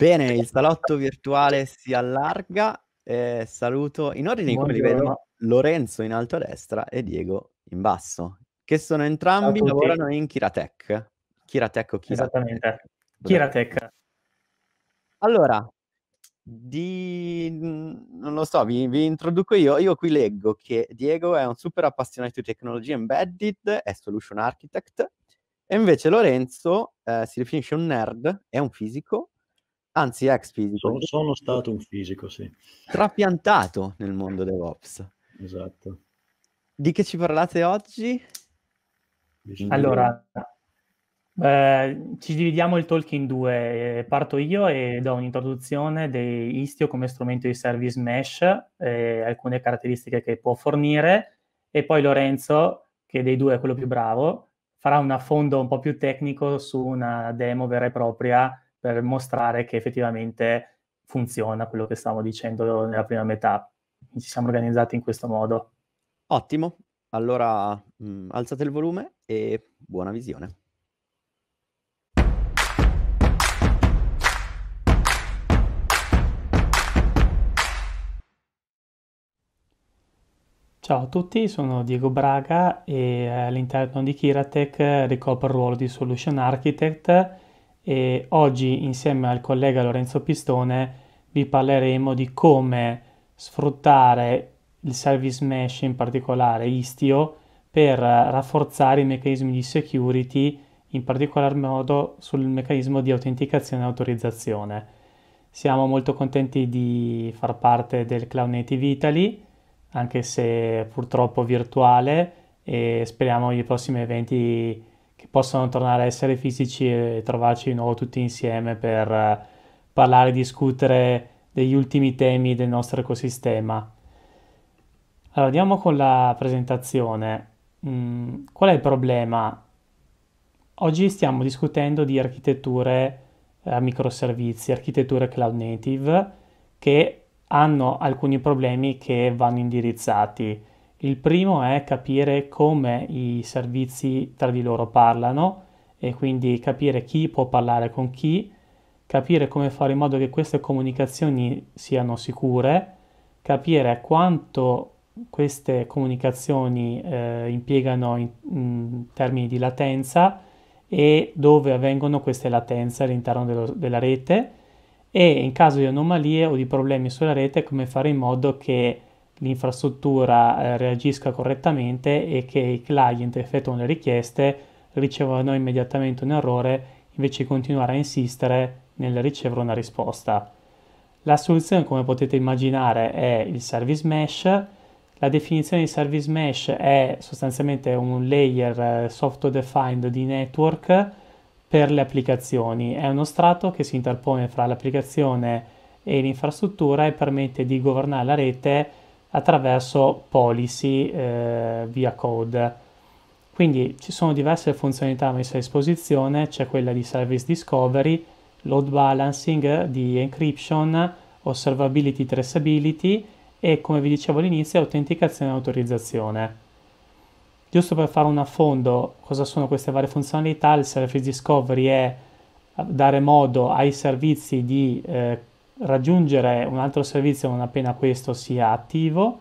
Bene, il salotto virtuale si allarga. Eh, saluto in ordine come li vedo Lorenzo in alto a destra e Diego in basso, che sono entrambi lavorano in Kiratech. Kiratech o Kiratech? Esattamente. Kiratech. Allora, di... non lo so, vi, vi, introduco io. Io qui leggo che Diego è un super appassionato di tecnologie embedded, è solution architect, e invece Lorenzo eh, si definisce un nerd, è un fisico anzi ex fisico. Sono, sono stato un fisico, sì. Trapiantato nel mondo DevOps. Esatto. Di che ci parlate oggi? Allora, eh, ci dividiamo il talk in due. Eh, parto io e do un'introduzione di Istio come strumento di service mesh, e eh, alcune caratteristiche che può fornire, e poi Lorenzo, che dei due è quello più bravo, farà un affondo un po' più tecnico su una demo vera e propria per mostrare che effettivamente funziona quello che stavamo dicendo nella prima metà. Ci siamo organizzati in questo modo. Ottimo, allora mh, mm, alzate il volume e buona visione. Ciao a tutti, sono Diego Braga e eh, all'interno di Kiratech eh, ricopro il ruolo di Solution Architect e oggi insieme al collega Lorenzo Pistone vi parleremo di come sfruttare il service mesh, in particolare Istio, per rafforzare i meccanismi di security, in particolar modo sul meccanismo di autenticazione e autorizzazione. Siamo molto contenti di far parte del Cloud Native Italy, anche se purtroppo virtuale, e speriamo i prossimi eventi che possano tornare a essere fisici e trovarci di nuovo tutti insieme per eh, parlare e discutere degli ultimi temi del nostro ecosistema. Allora, andiamo con la presentazione. Mm, qual è il problema? Oggi stiamo discutendo di architetture a eh, microservizi, architetture cloud native, che hanno alcuni problemi che vanno indirizzati. Il primo è capire come i servizi tra di loro parlano e quindi capire chi può parlare con chi, capire come fare in modo che queste comunicazioni siano sicure, capire quanto queste comunicazioni eh, impiegano in, in, termini di latenza e dove avvengono queste latenze all'interno dello, della rete e in caso di anomalie o di problemi sulla rete come fare in modo che l'infrastruttura eh, reagisca correttamente e che i client effettuano le richieste, ricevano immediatamente un errore invece di continuare a insistere nel ricevere una risposta. La soluzione, come potete immaginare, è il service mesh. La definizione di service mesh è sostanzialmente un layer eh, software defined di network per le applicazioni. È uno strato che si interpone fra l'applicazione e l'infrastruttura e permette di governare la rete attraverso policy eh, via code. Quindi ci sono diverse funzionalità messe a disposizione, c'è quella di service discovery, load balancing, di encryption, observability, traceability e come vi dicevo all'inizio autenticazione e autorizzazione. Giusto per fare un affondo cosa sono queste varie funzionalità, il service discovery è dare modo ai servizi di eh, raggiungere un altro servizio non appena questo sia attivo.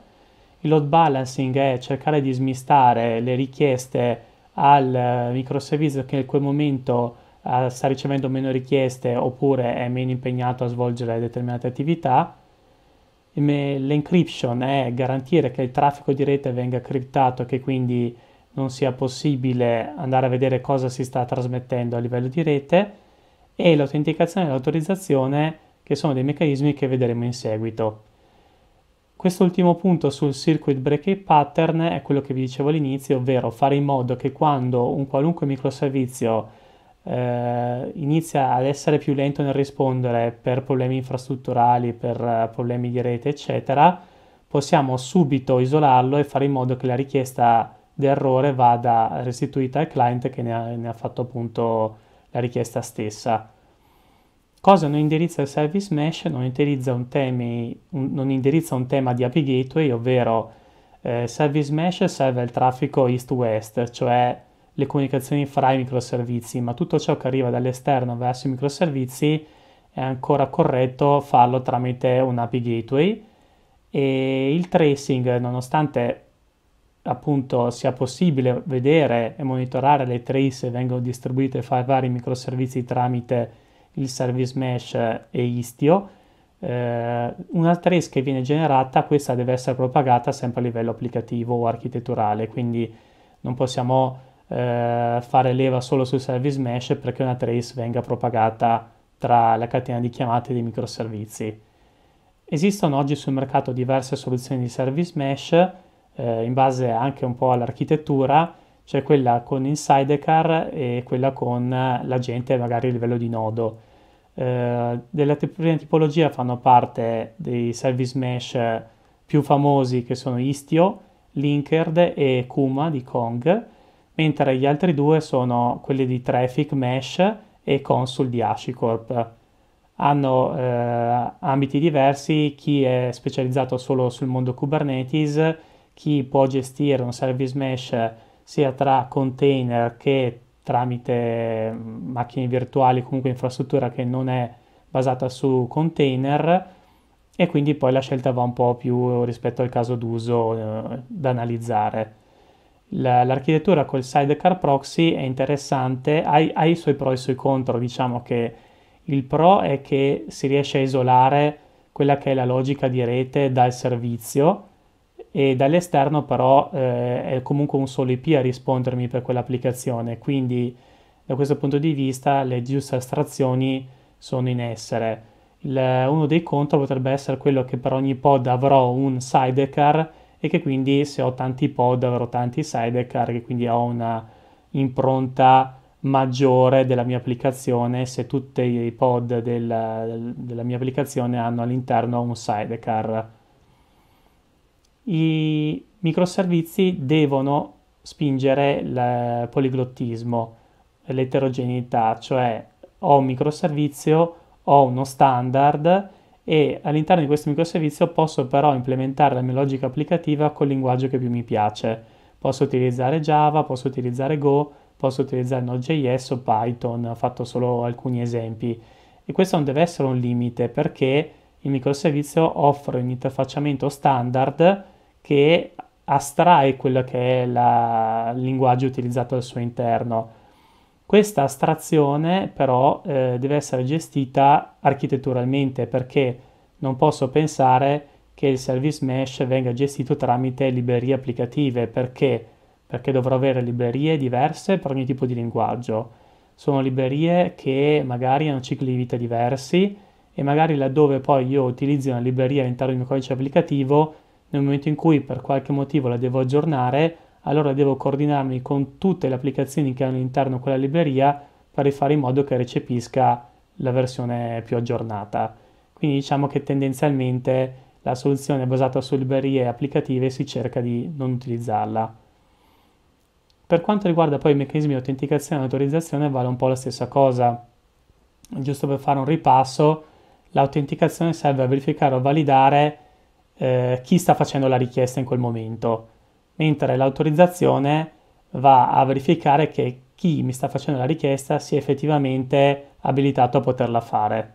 Il load balancing è cercare di smistare le richieste al eh, microservizio che in quel momento eh, sta ricevendo meno richieste oppure è meno impegnato a svolgere determinate attività. L'encryption è garantire che il traffico di rete venga criptato e che quindi non sia possibile andare a vedere cosa si sta trasmettendo a livello di rete e l'autenticazione e l'autorizzazione che sono dei meccanismi che vedremo in seguito. Quest'ultimo punto sul circuit breaking pattern è quello che vi dicevo all'inizio, ovvero fare in modo che quando un qualunque microservizio eh, inizia ad essere più lento nel rispondere per problemi infrastrutturali, per eh, problemi di rete, eccetera, possiamo subito isolarlo e fare in modo che la richiesta d'errore vada restituita al client che ne ha, ne ha fatto appunto la richiesta stessa. Cosa non indirizza il service mesh? Non indirizza un, temi, un, non indirizza un tema di API Gateway, ovvero eh, service mesh serve il traffico east-west, cioè le comunicazioni fra i microservizi, ma tutto ciò che arriva dall'esterno verso i microservizi è ancora corretto farlo tramite un API Gateway e il tracing, nonostante appunto sia possibile vedere e monitorare le trace che vengono distribuite fra i vari microservizi tramite il service mesh e Istio. Eh, una trace che viene generata, questa deve essere propagata sempre a livello applicativo o architetturale, quindi non possiamo eh, fare leva solo sul service mesh perché una trace venga propagata tra la catena di chiamate dei microservizi. Esistono oggi sul mercato diverse soluzioni di service mesh eh, in base anche un po' all'architettura cioè quella con il sidecar e quella con l'agente magari a livello di nodo. Eh, della prima tipologia fanno parte dei service mesh più famosi che sono Istio, Linkerd e Kuma di Kong, mentre gli altri due sono quelli di Traffic Mesh e Consul di Hashicorp. Hanno eh, ambiti diversi, chi è specializzato solo sul mondo Kubernetes, chi può gestire un service mesh sia tra container che tramite macchine virtuali, comunque infrastruttura che non è basata su container e quindi poi la scelta va un po' più rispetto al caso d'uso eh, da analizzare. l'architettura col sidecar proxy è interessante, ha, ha i suoi pro e i suoi contro, diciamo che il pro è che si riesce a isolare quella che è la logica di rete dal servizio, e dall'esterno però eh, è comunque un solo IP a rispondermi per quell'applicazione, quindi da questo punto di vista le giuste astrazioni sono in essere. Il, uno dei contro potrebbe essere quello che per ogni pod avrò un sidecar e che quindi se ho tanti pod avrò tanti sidecar e quindi ho una impronta maggiore della mia applicazione se tutti i pod del, della mia applicazione hanno all'interno un sidecar i microservizi devono spingere il poliglottismo, l'eterogeneità, cioè ho un microservizio, ho uno standard e all'interno di questo microservizio posso però implementare la mia logica applicativa col linguaggio che più mi piace. Posso utilizzare Java, posso utilizzare Go, posso utilizzare Node.js o Python, ho fatto solo alcuni esempi. E questo non deve essere un limite perché il microservizio offre un interfacciamento standard che astrae quello che è la, il linguaggio utilizzato al suo interno. Questa astrazione però eh, deve essere gestita architetturalmente perché non posso pensare che il service mesh venga gestito tramite librerie applicative perché? perché dovrò avere librerie diverse per ogni tipo di linguaggio. Sono librerie che magari hanno cicli di vita diversi e magari laddove poi io utilizzo una libreria all'interno del mio codice applicativo nel momento in cui per qualche motivo la devo aggiornare, allora devo coordinarmi con tutte le applicazioni che hanno all'interno quella libreria per rifare in modo che recepisca la versione più aggiornata. Quindi diciamo che tendenzialmente la soluzione basata su librerie applicative si cerca di non utilizzarla. Per quanto riguarda poi i meccanismi di autenticazione e autorizzazione vale un po' la stessa cosa. Giusto per fare un ripasso, l'autenticazione serve a verificare o validare eh, chi sta facendo la richiesta in quel momento, mentre l'autorizzazione va a verificare che chi mi sta facendo la richiesta sia effettivamente abilitato a poterla fare.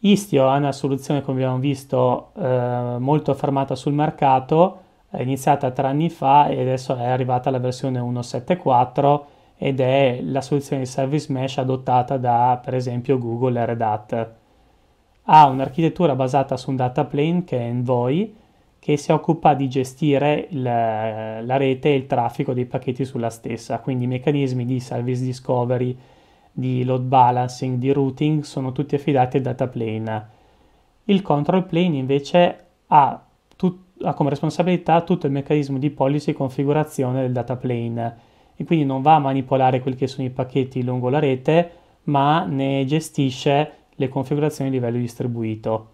Istio è una soluzione, come abbiamo visto, eh, molto affermata sul mercato, è iniziata tre anni fa e adesso è arrivata alla versione 1.7.4 ed è la soluzione di service mesh adottata da, per esempio, Google e Red Hat ha un'architettura basata su un data plane che è Envoy, che si occupa di gestire la, la rete e il traffico dei pacchetti sulla stessa, quindi meccanismi di service discovery, di load balancing, di routing sono tutti affidati al data plane. Il control plane invece ha, tut- ha come responsabilità tutto il meccanismo di policy e configurazione del data plane e quindi non va a manipolare quelli che sono i pacchetti lungo la rete, ma ne gestisce le configurazioni a livello distribuito.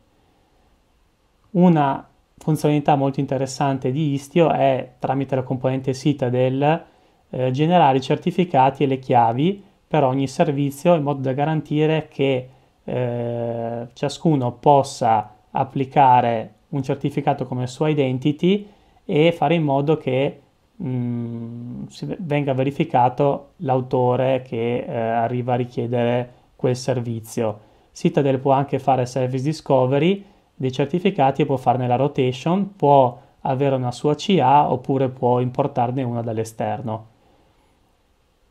Una funzionalità molto interessante di Istio è, tramite la componente Citadel, eh, generare i certificati e le chiavi per ogni servizio in modo da garantire che eh, ciascuno possa applicare un certificato come sua identity e fare in modo che mh, mm, venga verificato l'autore che eh, arriva a richiedere quel servizio. Citadel può anche fare service discovery dei certificati e può farne la rotation, può avere una sua CA oppure può importarne una dall'esterno.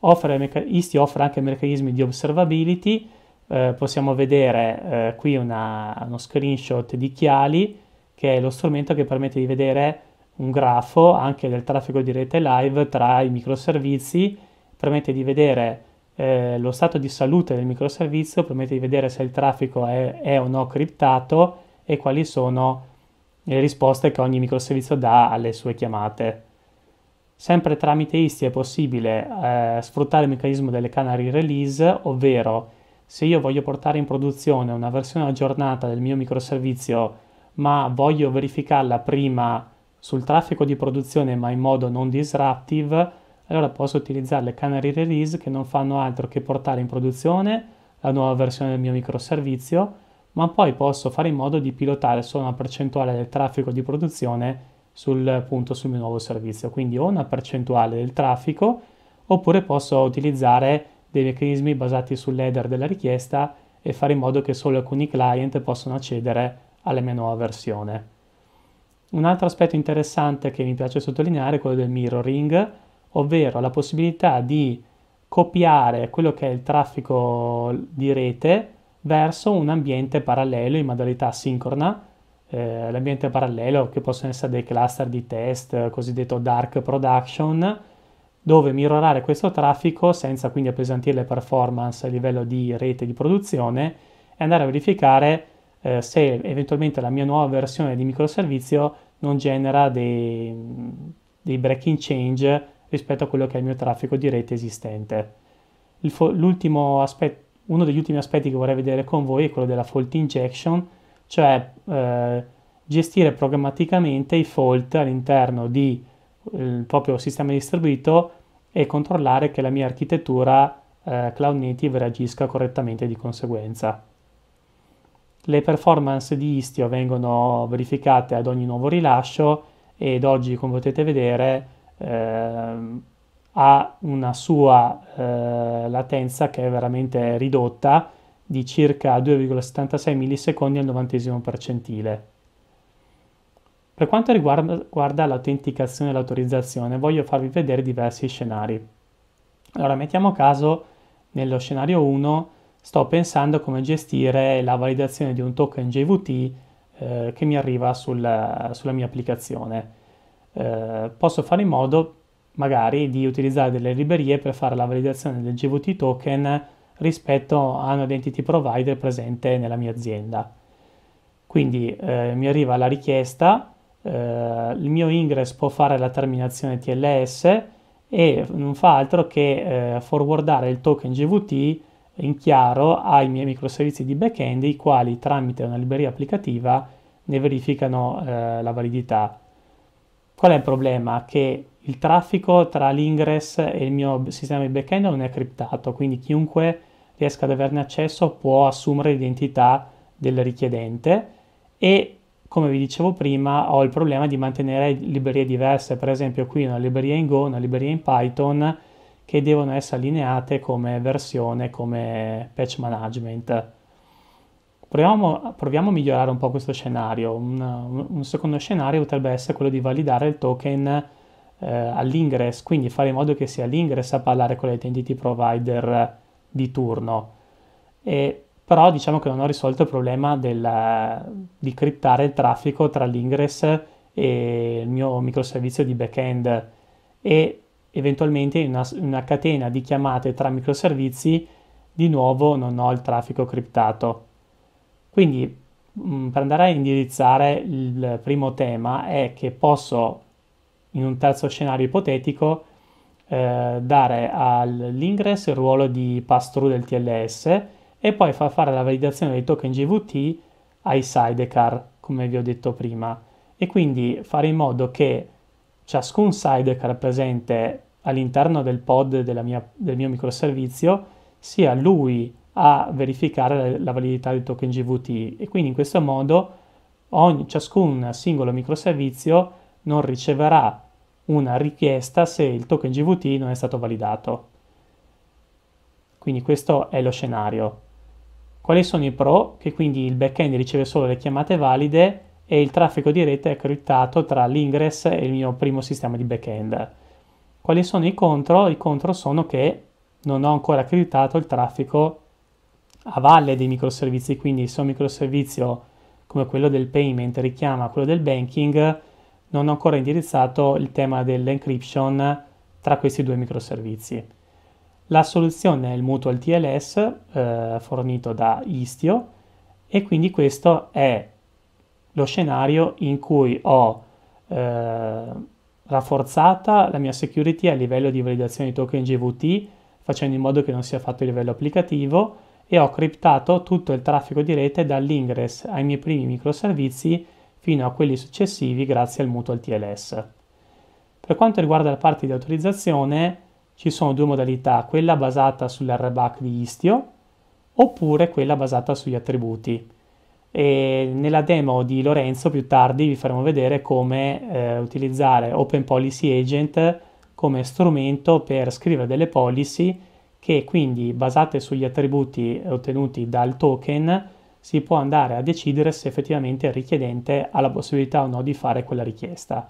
Offre, ISTI offre anche meccanismi di observability, eh, possiamo vedere eh, qui una, uno screenshot di Chiali che è lo strumento che permette di vedere un grafo anche del traffico di rete live tra i microservizi, permette di vedere eh, lo stato di salute del microservizio permette di vedere se il traffico è, è o no criptato e quali sono le risposte che ogni microservizio dà alle sue chiamate. Sempre tramite ISTI è possibile eh, sfruttare il meccanismo delle canary release, ovvero se io voglio portare in produzione una versione aggiornata del mio microservizio, ma voglio verificarla prima sul traffico di produzione ma in modo non disruptive, allora posso utilizzare le canary release che non fanno altro che portare in produzione la nuova versione del mio microservizio, ma poi posso fare in modo di pilotare solo una percentuale del traffico di produzione sul, punto, sul mio nuovo servizio. Quindi ho una percentuale del traffico, oppure posso utilizzare dei meccanismi basati sull'header della richiesta e fare in modo che solo alcuni client possano accedere alla mia nuova versione. Un altro aspetto interessante che mi piace sottolineare è quello del mirroring, ovvero la possibilità di copiare quello che è il traffico di rete verso un ambiente parallelo in modalità asincrona. Eh, l'ambiente parallelo che possono essere dei cluster di test, cosiddetto dark production, dove mirrorare questo traffico senza quindi appesantire le performance a livello di rete di produzione e andare a verificare eh, se eventualmente la mia nuova versione di microservizio non genera dei, dei breaking change rispetto a quello che è il mio traffico di rete esistente. Fo- aspet- uno degli ultimi aspetti che vorrei vedere con voi è quello della fault injection, cioè eh, gestire programmaticamente i fault all'interno del proprio sistema distribuito e controllare che la mia architettura eh, cloud native reagisca correttamente di conseguenza. Le performance di Istio vengono verificate ad ogni nuovo rilascio ed oggi, come potete vedere, eh, ha una sua eh, latenza che è veramente ridotta di circa 2,76 millisecondi al 90 percentile. Per quanto riguarda l'autenticazione e l'autorizzazione, voglio farvi vedere diversi scenari. Allora, mettiamo caso nello scenario 1 sto pensando come gestire la validazione di un token JVT eh, che mi arriva sul, sulla mia applicazione. Eh, posso fare in modo magari di utilizzare delle librerie per fare la validazione del GVT token rispetto a un identity provider presente nella mia azienda. Quindi eh, mi arriva la richiesta, eh, il mio ingress può fare la terminazione TLS e non fa altro che eh, forwardare il token GVT in chiaro ai miei microservizi di backend, i quali tramite una libreria applicativa ne verificano eh, la validità. Qual è il problema? Che il traffico tra l'ingress e il mio sistema di backend non è criptato, quindi chiunque riesca ad averne accesso può assumere l'identità del richiedente e come vi dicevo prima ho il problema di mantenere librerie diverse, per esempio qui una libreria in Go, una libreria in Python che devono essere allineate come versione, come patch management. Proviamo, proviamo, a migliorare un po' questo scenario. Un, un, secondo scenario potrebbe essere quello di validare il token eh, all'ingresso, quindi fare in modo che sia l'ingress a parlare con l'identity provider di turno. E, però diciamo che non ho risolto il problema del, di criptare il traffico tra l'ingress e il mio microservizio di backend e eventualmente in una, una catena di chiamate tra microservizi di nuovo non ho il traffico criptato. Quindi mm, per andare a indirizzare il primo tema è che posso in un terzo scenario ipotetico eh, dare all'ingress il ruolo di pass-through del TLS e poi far fare la validazione dei token GVT ai sidecar, come vi ho detto prima, e quindi fare in modo che ciascun sidecar presente all'interno del pod mia, del mio microservizio sia lui a verificare la validità del token GVT e quindi in questo modo ogni, ciascun singolo microservizio non riceverà una richiesta se il token GVT non è stato validato. Quindi questo è lo scenario. Quali sono i pro? Che quindi il backend riceve solo le chiamate valide e il traffico di rete è criptato tra l'ingress e il mio primo sistema di backend. Quali sono i contro? I contro sono che non ho ancora criptato il traffico a valle dei microservizi, quindi se un microservizio come quello del payment richiama quello del banking, non ho ancora indirizzato il tema dell'encryption tra questi due microservizi. La soluzione è il mutual TLS eh, fornito da Istio e quindi questo è lo scenario in cui ho eh, rafforzata la mia security a livello di validazione di token GVT facendo in modo che non sia fatto a livello applicativo e ho criptato tutto il traffico di rete dall'ingress ai miei primi microservizi fino a quelli successivi grazie al mutual TLS. Per quanto riguarda la parte di autorizzazione, ci sono due modalità, quella basata sull'RBAC di Istio oppure quella basata sugli attributi. E nella demo di Lorenzo più tardi vi faremo vedere come eh, utilizzare Open Policy Agent come strumento per scrivere delle policy che quindi basate sugli attributi ottenuti dal token si può andare a decidere se effettivamente il richiedente ha la possibilità o no di fare quella richiesta.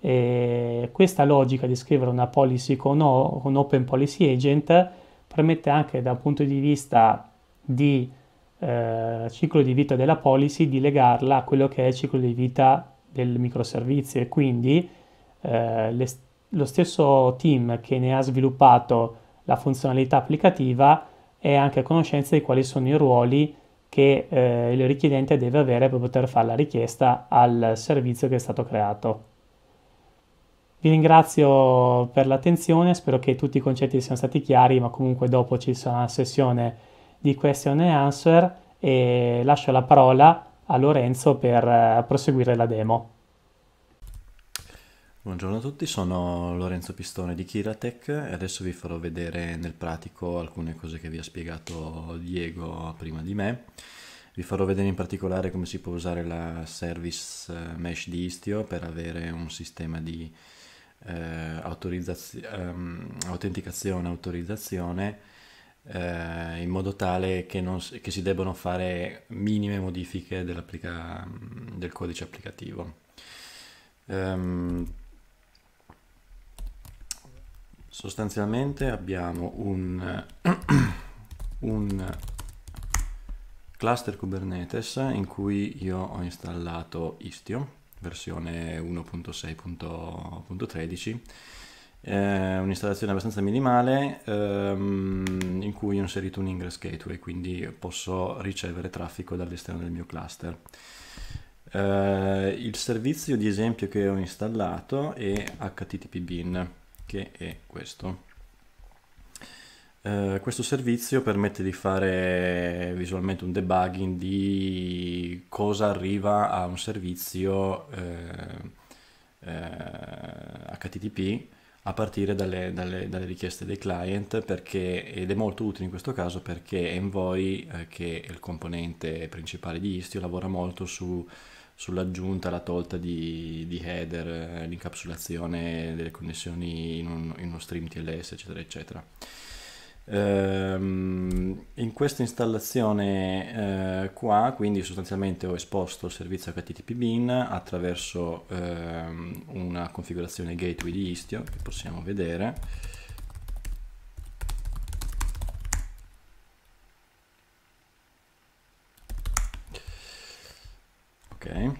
E questa logica di scrivere una policy con, o, con Open Policy Agent permette anche da un punto di vista di eh, ciclo di vita della policy di legarla a quello che è il ciclo di vita del microservizio e quindi eh, le, lo stesso team che ne ha sviluppato la funzionalità applicativa e anche a conoscenza di quali sono i ruoli che eh, il richiedente deve avere per poter fare la richiesta al servizio che è stato creato. Vi ringrazio per l'attenzione, spero che tutti i concetti siano stati chiari, ma comunque dopo ci sarà una sessione di question and answer e lascio la parola a Lorenzo per eh, proseguire la demo. Buongiorno a tutti, sono Lorenzo Pistone di Kiratech e adesso vi farò vedere nel pratico alcune cose che vi ha spiegato Diego prima di me. Vi farò vedere in particolare come si può usare la service eh, mesh di Istio per avere un sistema di eh, ehm, autenticazione, autorizzazione eh, in modo tale che, non, che, si debbano fare minime modifiche del codice applicativo. Um, sostanzialmente abbiamo un, eh, un cluster Kubernetes in cui io ho installato Istio versione 1.6.13 eh, un'installazione abbastanza minimale ehm, in cui ho inserito un ingress gateway quindi posso ricevere traffico dall'esterno del mio cluster eh, il servizio di esempio che ho installato è http bin che è questo. Uh, questo servizio permette di fare visualmente un debugging di cosa arriva a un servizio uh, eh, uh, eh, HTTP a partire dalle, dalle, dalle richieste dei client perché, ed è molto utile in questo caso perché Envoy, che è il componente principale di Istio, lavora molto su sull'aggiunta, la tolta di, di header, eh, l'incapsulazione delle connessioni in, un, in uno stream TLS, eccetera, eccetera. Ehm, in questa installazione eh, qua, quindi sostanzialmente ho esposto il servizio HTTP bin attraverso eh, una configurazione gateway di Istio che possiamo vedere ok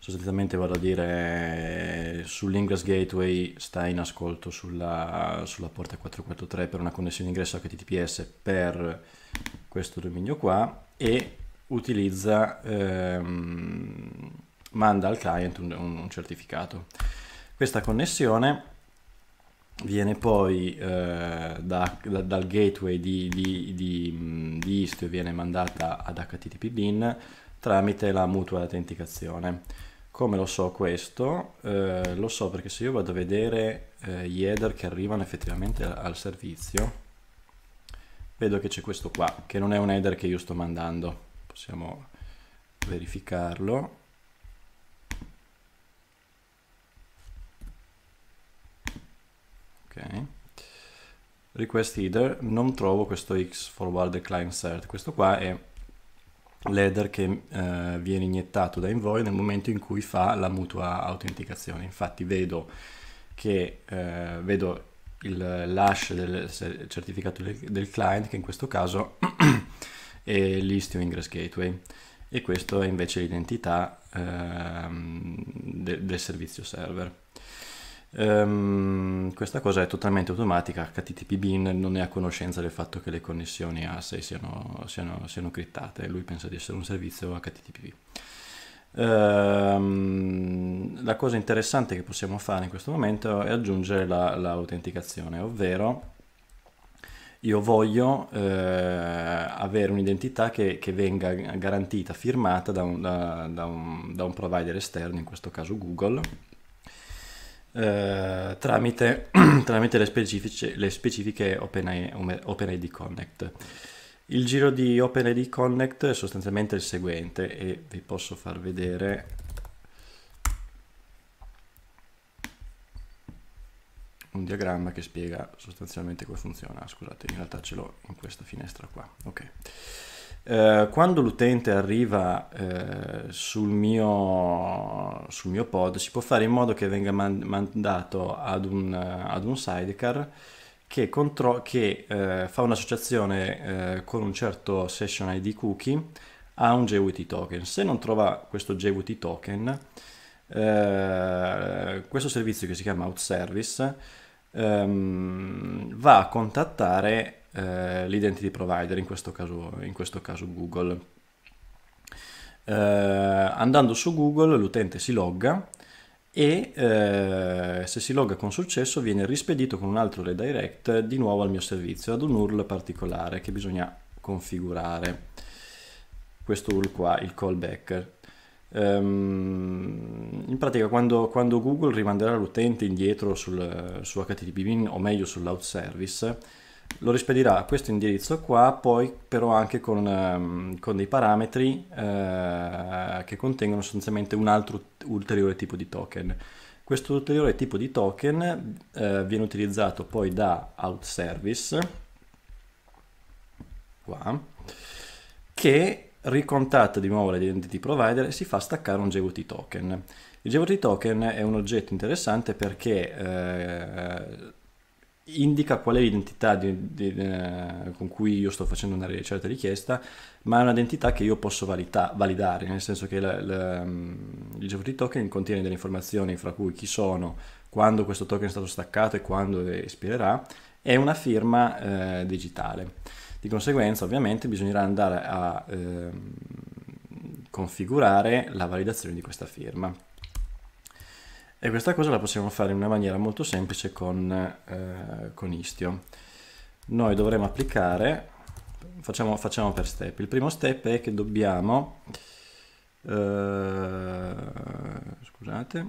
sostanzialmente vado a dire sull'Ingress Gateway sta in ascolto sulla, sulla, porta 443 per una connessione ingresso HTTPS per questo dominio qua e utilizza ehm, manda al client un, un, certificato questa connessione viene poi eh, da, da, dal gateway di, di, di, di Istio viene mandata ad HTTP bin tramite la mutua autenticazione. Come lo so questo? Eh, lo so perché se io vado a vedere eh, gli header che arrivano effettivamente al, al servizio, vedo che c'è questo qua, che non è un header che io sto mandando. Possiamo verificarlo. Ok. Request header, non trovo questo X forward client cert. Questo qua è l'header che eh, viene iniettato da Envoy nel momento in cui fa la mutua autenticazione. Infatti vedo che eh, vedo il l'hash del certificato del client che in questo caso è l'Istio Ingress Gateway e questo è invece l'identità ehm, de del servizio server. Um, questa cosa è totalmente automatica, HTTP bin non è a conoscenza del fatto che le connessioni ASCII siano, siano, siano criptate, lui pensa di essere un servizio HTTP. Um, ehm, la cosa interessante che possiamo fare in questo momento è aggiungere l'autenticazione, la, ovvero io voglio eh, avere un'identità che, che, venga garantita, firmata da un, da, da, un, da un provider esterno, in questo caso Google eh, tramite, tramite le, le, specifiche OpenID, OpenID Connect. Il giro di OpenID Connect è sostanzialmente il seguente e vi posso far vedere un diagramma che spiega sostanzialmente come funziona. Scusate, in realtà ce l'ho in questa finestra qua. Ok. Eh, quando l'utente arriva eh, sul, mio, sul, mio, pod, si può fare in modo che venga man- mandato ad un, ad un, sidecar che, contro- che eh, fa un'associazione eh, con un certo session ID cookie a un JWT token. Se non trova questo JWT token, eh, questo servizio che si chiama Outservice ehm, va a contattare eh, l'identity provider, in questo caso, in questo caso Google. Eh, andando su Google l'utente si logga e eh, se si logga con successo viene rispedito con un altro redirect di nuovo al mio servizio, ad un URL particolare che bisogna configurare. Questo URL qua, il callback. Ehm, in pratica quando, quando Google rimanderà l'utente indietro sul, su HTTP o meglio sull'out service, lo rispedirà a questo indirizzo qua, poi però anche con, um, con dei parametri uh, che contengono sostanzialmente un altro ulteriore tipo di token. Questo ulteriore tipo di token uh, viene utilizzato poi da OutService, qua, che ricontatta di nuovo l'identity provider e si fa staccare un JWT token. Il JWT token è un oggetto interessante perché... Uh, indica qual è l'identità di, di, eh, con cui io sto facendo una certa richiesta, ma è un'identità che io posso valita, validare, nel senso che la, la, mm, il token contiene delle informazioni fra cui chi sono, quando questo token è stato staccato e quando espirerà, è una firma eh, digitale. Di conseguenza ovviamente bisognerà andare a eh, configurare la validazione di questa firma. E questa cosa la possiamo fare in una maniera molto semplice con, eh, con Istio. Noi dovremo applicare, facciamo, facciamo, per step. Il primo step è che dobbiamo, eh, scusate,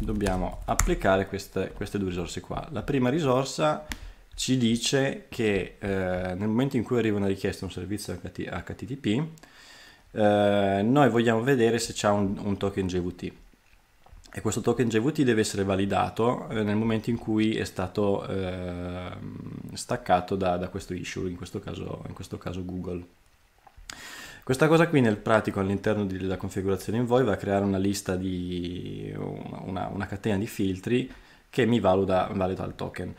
dobbiamo applicare queste, queste, due risorse qua. La prima risorsa ci dice che eh, nel momento in cui arriva una richiesta a un servizio HTTP, eh, noi vogliamo vedere se c'è un, un token JVT e questo token JVT deve essere validato eh, nel momento in cui è stato eh, staccato da, da, questo issue, in questo, caso, in questo caso Google. Questa cosa qui nel pratico all'interno della configurazione Envoy va a creare una lista di una, una catena di filtri che mi valuta, valuta il token.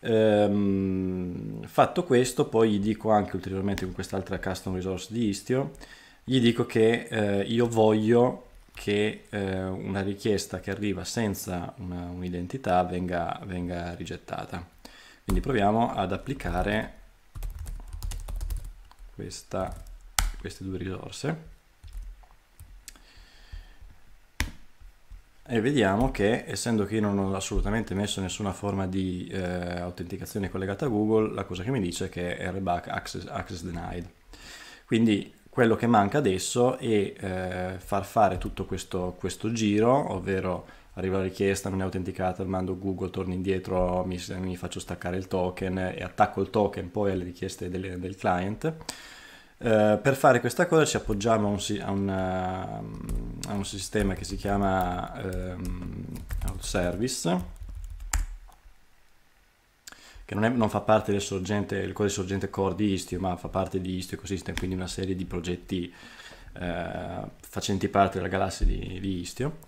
Ehm, fatto questo poi gli dico anche ulteriormente con quest'altra custom resource di Istio, gli dico che eh, io voglio che eh, una richiesta che arriva senza un'identità venga, venga rigettata. Quindi proviamo ad applicare questa, queste due risorse e vediamo che essendo che io non ho assolutamente messo nessuna forma di eh, autenticazione collegata a Google la cosa che mi dice è che è RBAC access, access denied quindi quello che manca adesso è eh, far fare tutto questo, questo, giro, ovvero arriva la richiesta, non è autenticata, mando Google, torno indietro, mi, mi, faccio staccare il token e attacco il token poi alle richieste del, del client. Uh, per fare questa cosa ci appoggiamo a un, a un, ehm, a un sistema che si chiama um, Out che non, è, non fa parte del sorgente, il core sorgente core di Istio, ma fa parte di Istio Ecosystem, quindi una serie di progetti eh, facenti parte della galassia di, di Istio.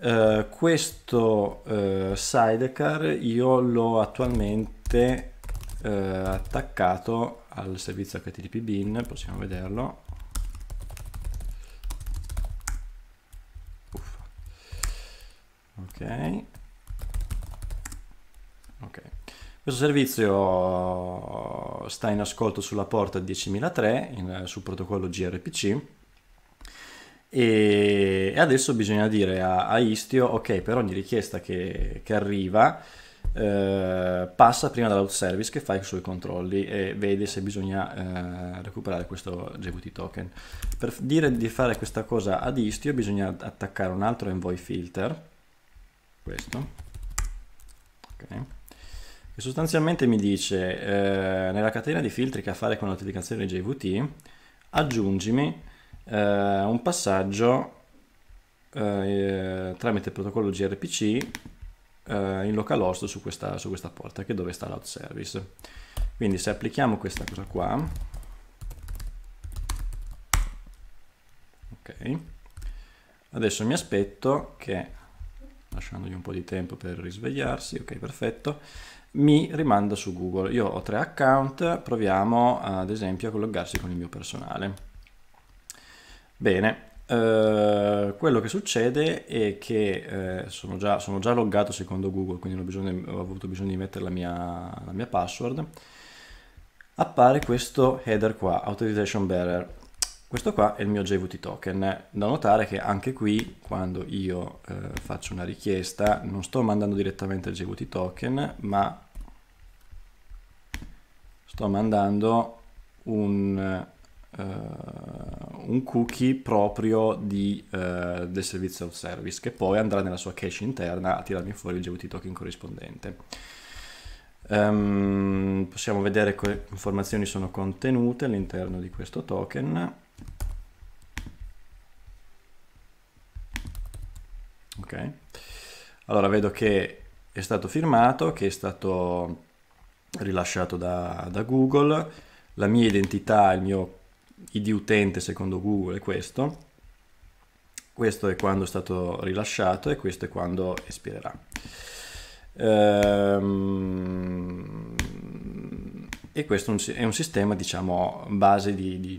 Eh, questo eh, sidecar io l'ho attualmente eh, attaccato al servizio HTTP bin, possiamo vederlo, ok ok questo servizio eh, sta in ascolto sulla porta 10.003 in, eh, sul protocollo gRPC e adesso bisogna dire a, a Istio, ok, per ogni richiesta che, che arriva eh, passa prima dall'outservice che fa i suoi controlli e vede se bisogna eh, recuperare questo JWT token. Per dire di fare questa cosa ad Istio bisogna attaccare un altro envoy filter, questo, ok che sostanzialmente mi dice eh, nella catena di filtri che ha a fare con l'autenticazione JVT aggiungimi eh, un passaggio eh, tramite il protocollo gRPC eh, in localhost su questa, su questa porta che è dove sta l'out service quindi se applichiamo questa cosa qua ok adesso mi aspetto che lasciandogli un po' di tempo per risvegliarsi ok perfetto mi rimanda su Google. Io ho tre account, proviamo ad esempio a collegarsi con il mio personale. Bene, eh, quello che succede è che eh, sono, già, sono, già, loggato secondo Google, quindi ho, bisogno, ho avuto bisogno di mettere la mia, la mia password. Appare questo header qua, Authorization Bearer. Questo qua è il mio JVT token. Da notare che anche qui, quando io eh, faccio una richiesta, non sto mandando direttamente il JVT token, ma sto mandando un, eh, un cookie proprio di, eh, del servizio of service, che poi andrà nella sua cache interna a tirarmi fuori il JVT token corrispondente. Um, possiamo vedere che informazioni sono contenute all'interno di questo token ok allora vedo che è stato firmato che è stato rilasciato da, da google la mia identità il mio id utente secondo google è questo questo è quando è stato rilasciato e questo è quando espirerà ehm e questo è un sistema diciamo base di, di,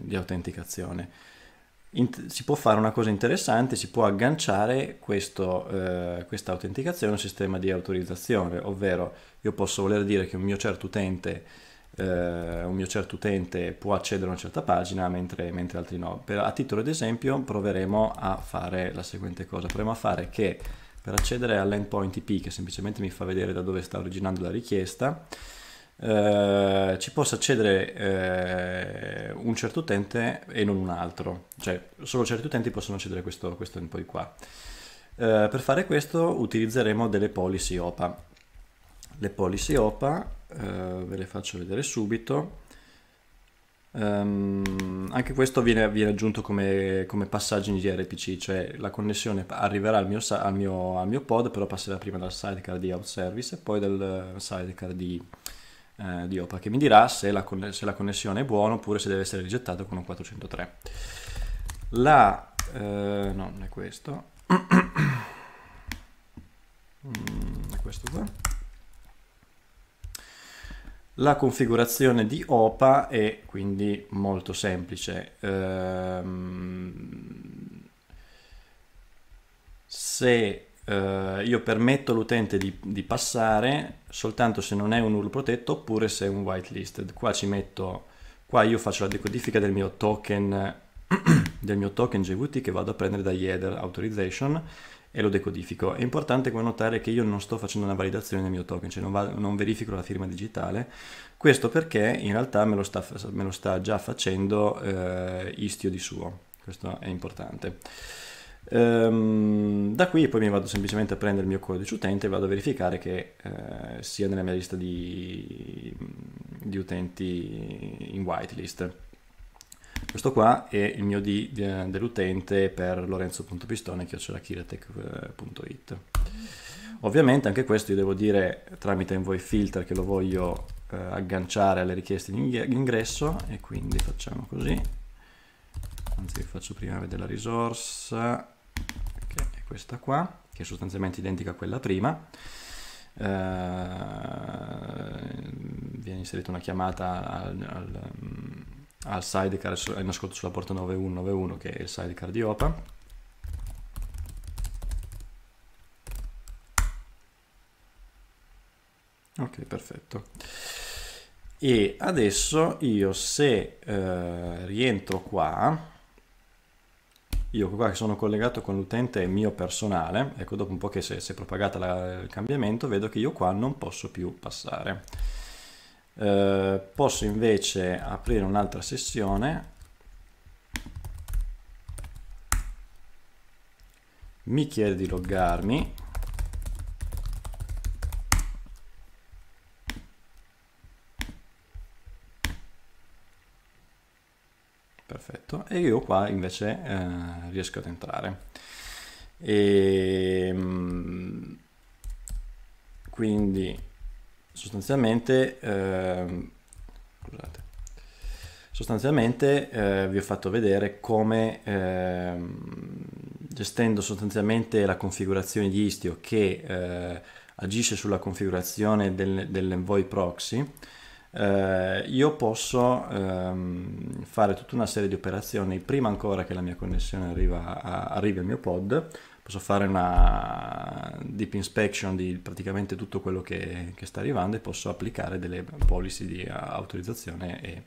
di, autenticazione in, si può fare una cosa interessante, si può agganciare questo, eh, questa autenticazione a un sistema di autorizzazione, ovvero io posso voler dire che un mio certo utente, eh, un mio certo utente può accedere a una certa pagina mentre, mentre altri no. Per, a titolo di esempio proveremo a fare la seguente cosa, proveremo a fare che per accedere all'endpoint IP che semplicemente mi fa vedere da dove sta originando la richiesta, ci possa accedere eh, un certo utente e non un altro, cioè solo certi utenti possono accedere a questo, questo endpoint qua. Eh, per fare questo utilizzeremo delle policy OPA. Le policy OPA eh, ve le faccio vedere subito. Um, anche questo viene, viene aggiunto come, come, passaggio in gRPC, cioè la connessione arriverà al mio, al mio, al mio pod, però passerà prima dal sidecar di out service e poi dal eh, sidecar di, eh, di OPA che mi dirà se la, se la, connessione è buona oppure se deve essere rigettato con un 403. La... Eh, no, non è questo. Mm, è questo qua. La configurazione di OPA è quindi molto semplice. Ehm, se eh, io permetto all'utente di, di, passare soltanto se non è un URL protetto oppure se è un whitelisted. Qua ci metto, qua io faccio la decodifica del mio token, del mio token JVT che vado a prendere da header authorization e lo decodifico. È importante qua notare che io non sto facendo una validazione del mio token, cioè non, va, non verifico la firma digitale, questo perché in realtà me lo sta, me lo sta già facendo eh, Istio di suo, questo è importante. Um, da qui poi mi vado semplicemente a prendere il mio codice utente e vado a verificare che eh, sia nella mia lista di, di, utenti in whitelist. Questo qua è il mio D dell'utente per lorenzo.pistone lorenzo.pistone.it. Ovviamente anche questo io devo dire tramite invoice filter che lo voglio eh, agganciare alle richieste di ingresso e quindi facciamo così anzi vi faccio prima vedere la risorsa che è questa qua che è sostanzialmente identica a quella prima eh, viene inserita una chiamata al, al, mm, al sidecar in ascolto sulla porta 9191 che è il sidecar di OPA ok perfetto e adesso io se eh, rientro qua io qua che sono collegato con l'utente mio personale, ecco dopo un po' che si è propagata la, il cambiamento, vedo che io qua non posso più passare. Eh, posso invece aprire un'altra sessione, mi chiede di loggarmi, perfetto e io qua invece eh, riesco ad entrare e ehm, quindi sostanzialmente eh, scusate sostanzialmente eh, vi ho fatto vedere come eh, gestendo sostanzialmente la configurazione di Istio che eh, agisce sulla configurazione del, dell'envoy proxy eh, io posso ehm, fare tutta una serie di operazioni prima ancora che la mia connessione arriva a, arrivi al mio pod. Posso fare una deep inspection di praticamente tutto quello che, che sta arrivando e posso applicare delle policy di autorizzazione e,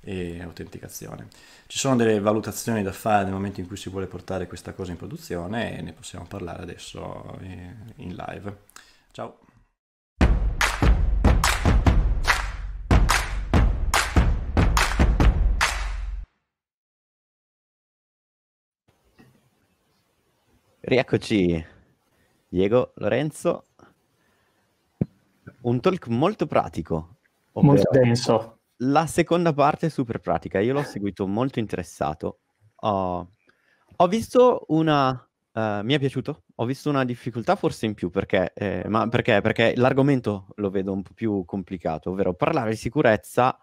e autenticazione. Ci sono delle valutazioni da fare nel momento in cui si vuole portare questa cosa in produzione e ne possiamo parlare adesso eh, in live. Ciao! Rieccoci, Diego, Lorenzo. Un talk molto pratico. Molto denso. La seconda parte è super pratica. Io l'ho seguito molto interessato. Oh, ho visto una... Uh, mi è piaciuto. Ho visto una difficoltà forse in più perché, eh, ma perché, perché l'argomento lo vedo un po' più complicato, ovvero parlare di sicurezza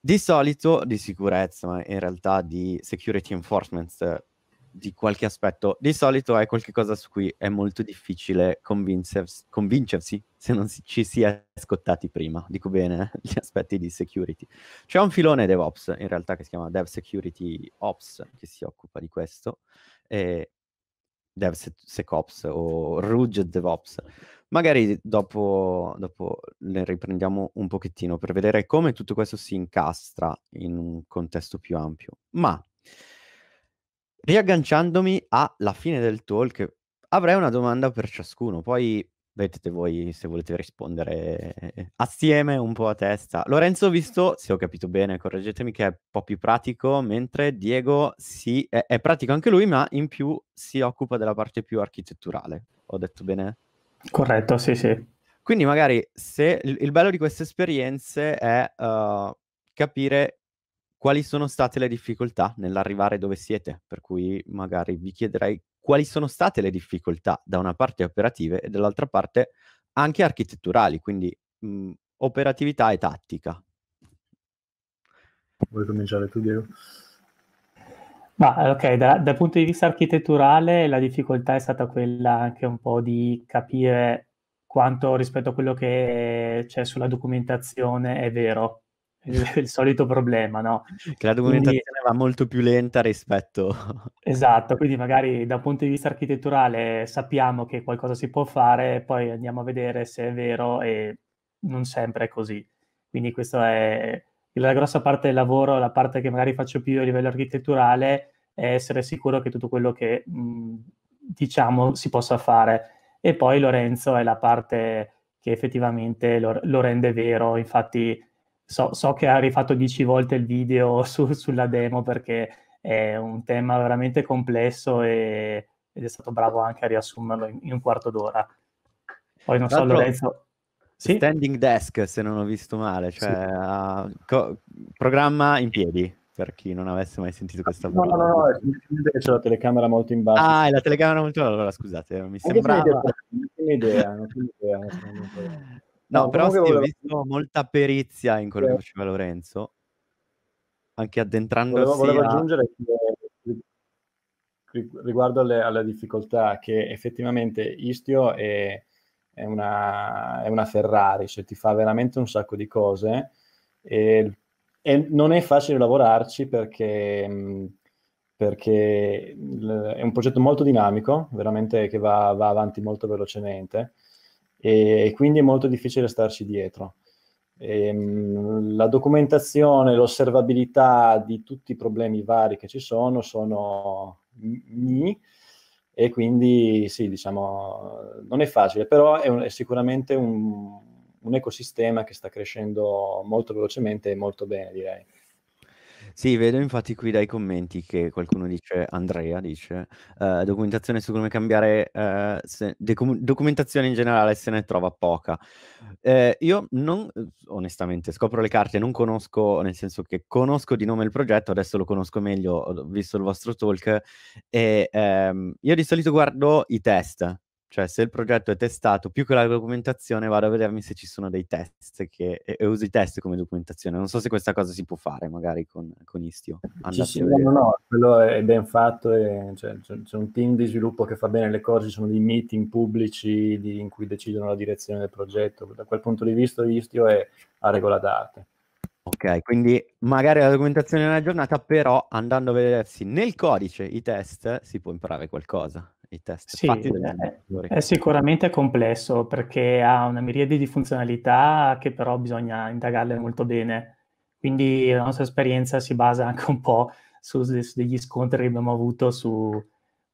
di solito di sicurezza, ma in realtà di security enforcement di qualche aspetto. Di solito è qualcosa su cui è molto difficile convincersi, convincersi se non si, ci si è scottati prima. Dico bene eh, gli aspetti di security. C'è un filone DevOps in realtà che si chiama Dev Security Ops che si occupa di questo, eh, DevSecOps o Rugged DevOps. Magari dopo, dopo ne riprendiamo un pochettino per vedere come tutto questo si incastra in un contesto più ampio. Ma riagganciandomi alla fine del talk, avrei una domanda per ciascuno, poi vedete voi se volete rispondere assieme un po' a testa. Lorenzo, visto, se ho capito bene, correggetemi che è un po' più pratico, mentre Diego si, è, è pratico anche lui, ma in più si occupa della parte più architetturale. Ho detto bene? Corretto, sì, sì. Quindi magari se il bello di queste esperienze è uh, capire quali sono state le difficoltà nell'arrivare dove siete, per cui magari vi chiederei quali sono state le difficoltà da una parte operative e dall'altra parte anche architetturali, quindi mh, mhmm, operatività e tattica. Vuoi cominciare tu, Diego? Ma ok, da, dal punto di vista architetturale la difficoltà è stata quella anche un po' di capire quanto rispetto a quello che c'è sulla documentazione è vero, il, solito problema, no? Che la documentazione quindi, va molto più lenta rispetto... Esatto, quindi magari da un punto di vista architetturale sappiamo che qualcosa si può fare, poi andiamo a vedere se è vero e non sempre è così. Quindi questa è la grossa parte del lavoro, la parte che magari faccio più a livello architetturale, è essere sicuro che tutto quello che diciamo si possa fare. E poi Lorenzo è la parte che effettivamente lo, lo rende vero, infatti so, so che ha rifatto dieci volte il video su, sulla demo perché è un tema veramente complesso e, ed è stato bravo anche a riassumerlo in, in un quarto d'ora. Poi non so Lorenzo... Sì? Standing desk, se non ho visto male, cioè sì. uh, co- programma in piedi per chi non avesse mai sentito questa no, No, no, no, è che c'è la telecamera molto in basso. Ah, è la telecamera molto in basso, allora scusate, mi Anche sembrava... Non ho idea, non ho idea. No, no però sì, volevo... ho visto molta perizia in quello eh. che faceva Lorenzo, anche addentrando. volevo, volevo a... aggiungere che, riguardo alle, alla difficoltà che effettivamente Istio è, è, una, è, una, Ferrari, cioè ti fa veramente un sacco di cose e, e non è facile lavorarci perché... Mm, perché è un progetto molto dinamico, veramente che va, va avanti molto velocemente e quindi è molto difficile starci dietro. E, ehm, la documentazione, l'osservabilità di tutti i problemi vari che ci sono sono gni e quindi sì, diciamo, non è facile, però è, un, è sicuramente un, un ecosistema che sta crescendo molto velocemente e molto bene, direi. Sì, vedo infatti qui dai commenti che qualcuno dice, Andrea dice, ehm, documentazione su come cambiare, ehm, se decu documentazione in generale se ne trova poca. Ehm, io non, onestamente, scopro le carte, non conosco, nel senso che conosco di nome il progetto, adesso lo conosco meglio, ho visto il vostro talk, e ehm, io di solito guardo i test cioè, se il progetto è testato, più che la documentazione, vado a vedermi se ci sono dei test che, e, e, uso i test come documentazione. Non so se questa cosa si può fare magari con, con Istio. Sì, sì, no, no, quello è ben fatto. È, cioè, c'è, c'è, un team di sviluppo che fa bene le cose, ci sono dei meeting pubblici di, in cui decidono la direzione del progetto. Da quel punto di vista Istio è a regola d'arte. Ok, quindi magari la documentazione è una giornata, però andando a vedersi nel codice i test si può imparare qualcosa i test sì, fatti dagli eh, animatori. È sicuramente complesso perché ha una miriade di funzionalità che però bisogna indagarle molto bene. Quindi la nostra esperienza si basa anche un po' su, su degli scontri che abbiamo avuto su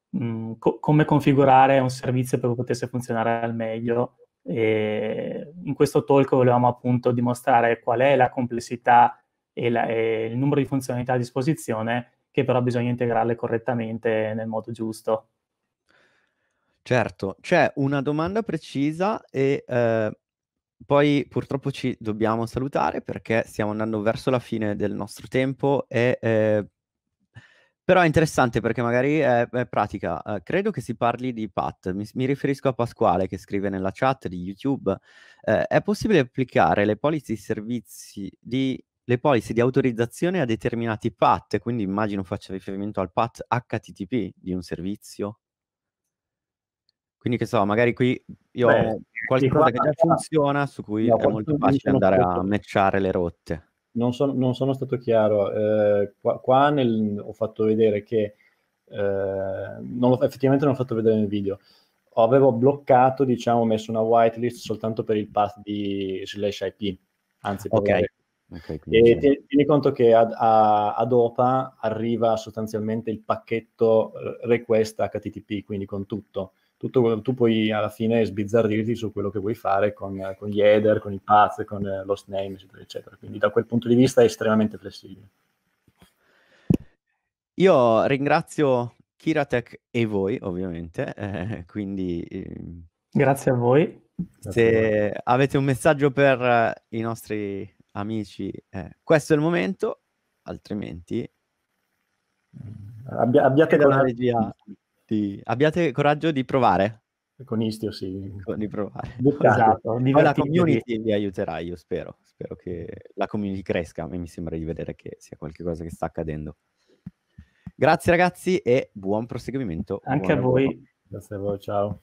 mh, mm, co- come configurare un servizio perché potesse funzionare al meglio. E in questo talk volevamo appunto dimostrare qual è la complessità e, la, e il numero di funzionalità a disposizione che però bisogna integrarle correttamente nel modo giusto. Certo, c'è una domanda precisa e eh, poi purtroppo ci dobbiamo salutare perché stiamo andando verso la fine del nostro tempo e, eh, però è interessante perché magari è, è pratica. Eh, credo che si parli di Pat, mi, mi, riferisco a Pasquale che scrive nella chat di YouTube. Ehm, è possibile applicare le polizze di servizi di le policy di autorizzazione a determinati PAT, quindi immagino faccia riferimento al PAT HTTP di un servizio. Quindi che so, magari qui io Beh, ho qualcosa che già funziona su cui no, è molto facile andare a matchare le rotte. Non sono, non sono stato chiaro, eh, qua, qua nel, ho fatto vedere che, eh, non effettivamente non ho fatto vedere nel video, avevo bloccato, diciamo, messo una whitelist soltanto per il path di slash IP, anzi per okay. Okay, e tieni, tieni conto che ad, a, ad, OPA arriva sostanzialmente il pacchetto eh, request HTTP, quindi con tutto tutto tu puoi alla fine sbizzarrirti su quello che vuoi fare con, con gli header, con i path, con eh, l'host name, eccetera, eccetera. Quindi da quel punto di vista è estremamente flessibile. Io ringrazio Kiratech e voi, ovviamente, eh, quindi... Ehm, Grazie a voi. Se avete un messaggio per eh, i nostri amici, eh, questo è il momento, altrimenti... Abbia, abbiate, della, di... abbiate coraggio di provare. Con Istio sì. Di provare. Esatto, esatto. la community vi aiuterà, io spero. Spero che la community cresca, a mi sembra di vedere che sia qualcosa che sta accadendo. Grazie ragazzi e buon proseguimento. Anche buon a voi. Grazie a voi, ciao.